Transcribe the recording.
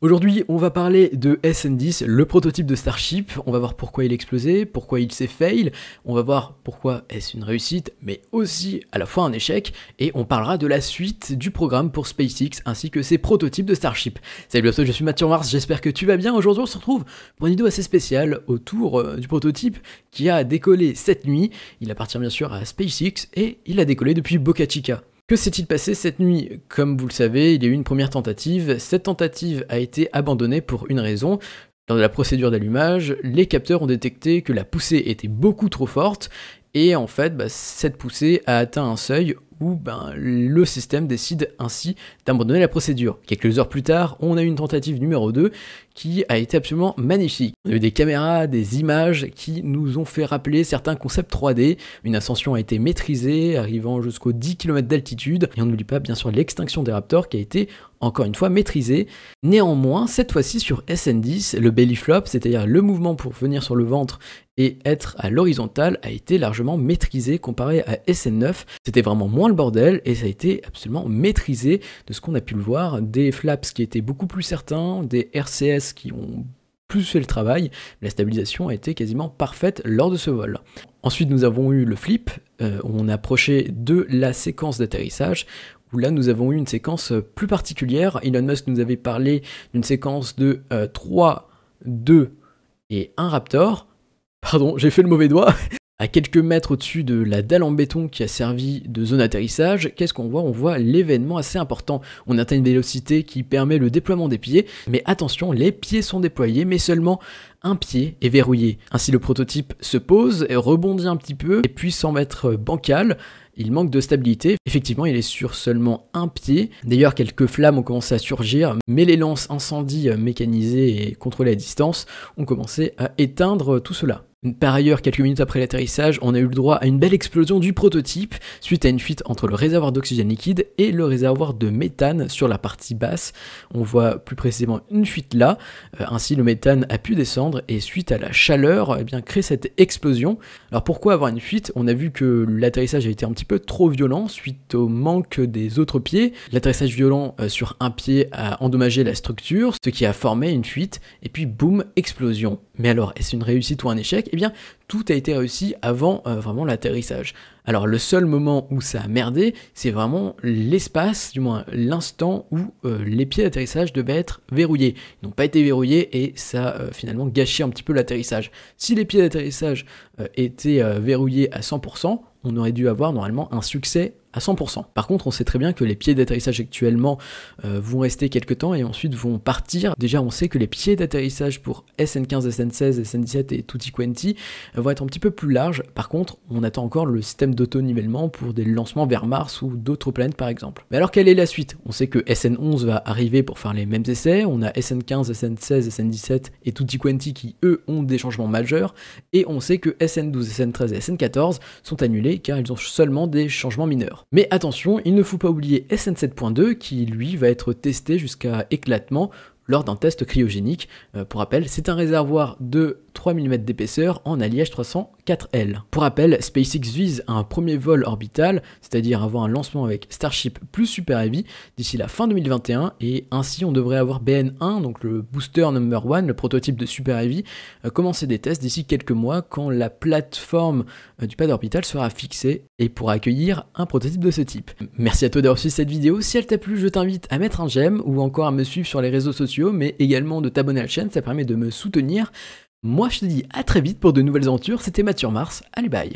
Aujourd'hui, on va parler de SN10, le prototype de Starship. On va voir pourquoi il a explosé, pourquoi il s'est fail. On va voir pourquoi est-ce une réussite, mais aussi à la fois un échec. Et on parlera de la suite du programme pour SpaceX ainsi que ses prototypes de Starship. Salut à tous, je suis Mathieu Mars, j'espère que tu vas bien. Aujourd'hui, on se retrouve pour une vidéo assez spéciale autour euh, du prototype qui a décollé cette nuit. Il appartient bien sûr à SpaceX et il a décollé depuis Boca Chica. Que s'est-il passé cette nuit Comme vous le savez, il y a eu une première tentative. Cette tentative a été abandonnée pour une raison. Lors de la procédure d'allumage, les capteurs ont détecté que la poussée était beaucoup trop forte et en fait, bah, cette poussée a atteint un seuil où ben, le système décide ainsi d'abandonner la procédure. Quelques heures plus tard, on a une tentative numéro 2 qui a été absolument magnifique. On a eu des caméras, des images qui nous ont fait rappeler certains concepts 3D. Une ascension a été maîtrisée, arrivant jusqu'aux 10 km d'altitude. Et on n'oublie pas bien sûr l'extinction des raptors qui a été encore une fois maîtrisée. Néanmoins, cette fois-ci sur SN10, le belly flop, c'est-à-dire le mouvement pour venir sur le ventre et être à l'horizontale, a été largement maîtrisé comparé à SN9. C'était vraiment moins le bordel et ça a été absolument maîtrisé de ce qu'on a pu le voir. Des flaps qui étaient beaucoup plus certains, des RCS qui ont plus fait le travail, la stabilisation a été quasiment parfaite lors de ce vol. Ensuite, nous avons eu le flip, euh, on approchait de la séquence d'atterrissage, où là nous avons eu une séquence plus particulière. Elon Musk nous avait parlé d'une séquence de 3, euh, 2 et 1 Raptor. Pardon, j'ai fait le mauvais doigt. À quelques mètres au-dessus de la dalle en béton qui a servi de zone d'atterrissage, qu'est-ce qu'on voit On voit l'événement assez important. On atteint une vélocité qui permet le déploiement des pieds, mais attention, les pieds sont déployés, mais seulement un pied est verrouillé. Ainsi le prototype se pose, rebondit un petit peu, et puis sans mettre bancal, il manque de stabilité. Effectivement, il est sur seulement un pied. D'ailleurs, quelques flammes ont commencé à surgir, mais les lances incendies mécanisées et contrôlées à distance ont commencé à éteindre tout cela. Par ailleurs, quelques minutes après l'atterrissage, on a eu le droit à une belle explosion du prototype suite à une fuite entre le réservoir d'oxygène liquide et le réservoir de méthane sur la partie basse. On voit plus précisément une fuite là, euh, ainsi le méthane a pu descendre et suite à la chaleur, eh bien crée cette explosion. Alors pourquoi avoir une fuite On a vu que l'atterrissage a été un petit peu trop violent suite au manque des autres pieds. L'atterrissage violent euh, sur un pied a endommagé la structure, ce qui a formé une fuite et puis boum, explosion. Mais alors, est-ce une réussite ou un échec Eh bien, tout a été réussi avant euh, vraiment l'atterrissage. Alors, le seul moment où ça a merdé, c'est vraiment l'espace, du moins l'instant où euh, les pieds d'atterrissage devaient être verrouillés. Ils n'ont pas été verrouillés et ça a euh, finalement gâché un petit peu l'atterrissage. Si les pieds d'atterrissage étaient verrouillés à 100%, on aurait dû avoir normalement un succès 100%. Par contre, on sait très bien que les pieds d'atterrissage actuellement vont rester quelques temps et ensuite vont partir. Déjà, on sait que les pieds d'atterrissage pour SN15, SN16, SN17 et Tutti quanti vont être un petit peu plus larges. Par contre, on attend encore le système d'auto-nivellement pour des lancements vers Mars ou d'autres planètes par exemple. Mais alors quelle est la suite On sait que SN11 va arriver pour faire les mêmes essais, on a SN15, SN16, SN17 et Tutti quanti qui eux ont des changements majeurs, et on sait que SN12, SN13 et SN14 sont annulés car ils ont seulement des changements mineurs. Mais attention, il ne faut pas oublier SN7.2 qui lui va être testé jusqu'à éclatement lors d'un test cryogénique. Euh, pour rappel, c'est un réservoir de 3 mm d'épaisseur en alliage 300 pour rappel, SpaceX vise un premier vol orbital, c'est-à-dire avoir un lancement avec Starship plus Super Heavy d'ici la fin 2021 et ainsi on devrait avoir BN1, donc le booster number one, le prototype de Super Heavy, euh, commencer des tests d'ici quelques mois quand la plateforme euh, du pad orbital sera fixée et pourra accueillir un prototype de ce type. Merci à toi d'avoir suivi cette vidéo, si elle t'a plu je t'invite à mettre un j'aime ou encore à me suivre sur les réseaux sociaux mais également de t'abonner à la chaîne, ça permet de me soutenir. Moi je te dis à très vite pour de nouvelles aventures, c'était Mathieu Mars, allez bye